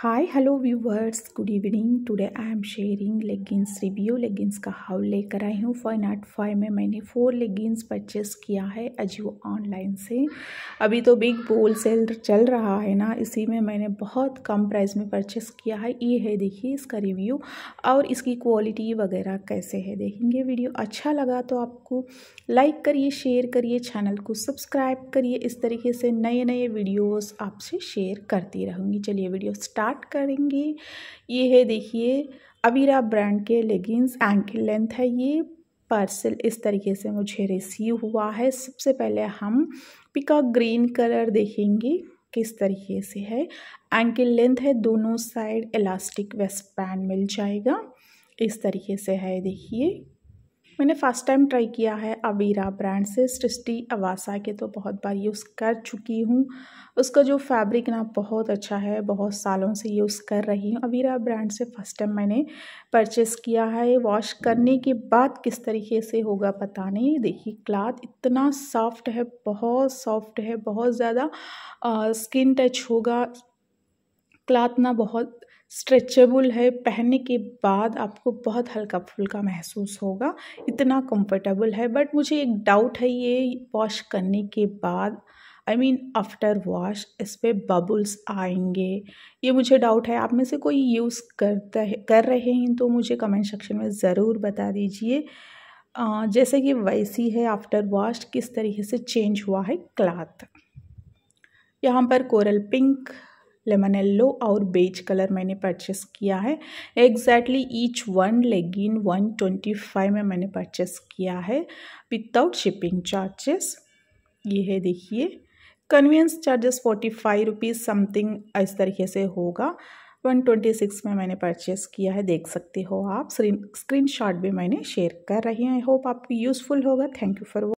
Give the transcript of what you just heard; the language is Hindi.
hi hello viewers good evening today I am sharing leggings review leggings का हाउ लेकर आई हूँ फाइव नाट फाइव में मैंने फोर लेगिंग्स परचेस किया है अजियो ऑनलाइन से अभी तो बिग बोल सेल चल रहा है ना इसी में मैंने बहुत कम प्राइस में परचेस किया है ये है देखिए इसका रिव्यू और इसकी क्वालिटी वगैरह कैसे है देखेंगे वीडियो अच्छा लगा तो आपको लाइक करिए शेयर करिए चैनल को सब्सक्राइब करिए इस तरीके से नए नए वीडियोज़ आपसे शेयर करती रहूँगी चलिए वीडियो स्टार्ट स्टार्ट करेंगे ये है देखिए अबीरा ब्रांड के लेगिंग्स एंकल लेंथ है ये पार्सल इस तरीके से मुझे रिसीव हुआ है सबसे पहले हम पिका ग्रीन कलर देखेंगे किस तरीके से है एंकल लेंथ है दोनों साइड इलास्टिक वेस्ट बैंड मिल जाएगा इस तरीके से है देखिए मैंने फ़र्स्ट टाइम ट्राई किया है अबीरा ब्रांड से सृष्टि अवासा के तो बहुत बार यूज़ कर चुकी हूँ उसका जो फैब्रिक ना बहुत अच्छा है बहुत सालों से यूज़ कर रही हूँ अबीरा ब्रांड से फ़र्स्ट टाइम मैंने परचेस किया है वॉश करने के बाद किस तरीके से होगा पता नहीं देखिए क्लाथ इतना सॉफ्ट है बहुत सॉफ्ट है बहुत ज़्यादा स्किन टच होगा क्लाथ ना बहुत स्ट्रेचेबल है पहनने के बाद आपको बहुत हल्का फुल्का महसूस होगा इतना कंफर्टेबल है बट मुझे एक डाउट है ये वॉश करने के बाद आई मीन आफ्टर वॉश इस पर बबुल्स आएंगे ये मुझे डाउट है आप में से कोई यूज़ करता है कर रहे हैं तो मुझे कमेंट सेक्शन में ज़रूर बता दीजिए जैसे कि वैसी है आफ्टर वॉश किस तरीके से चेंज हुआ है क्लाथ यहाँ पर कोरल पिंक लेमन येल्लो और बेज कलर मैंने परचेस किया है exactly each one legging one twenty five में मैंने परचेस किया है विदाउट शिपिंग चार्जेस ये है देखिए convenience charges forty five rupees something इस तरीके से होगा वन ट्वेंटी सिक्स में मैंने परचेस किया है देख सकते हो आप स्क्रीन शॉट भी मैंने शेयर कर रही हैं आई होप आपको यूज़फुल होगा थैंक यू फॉर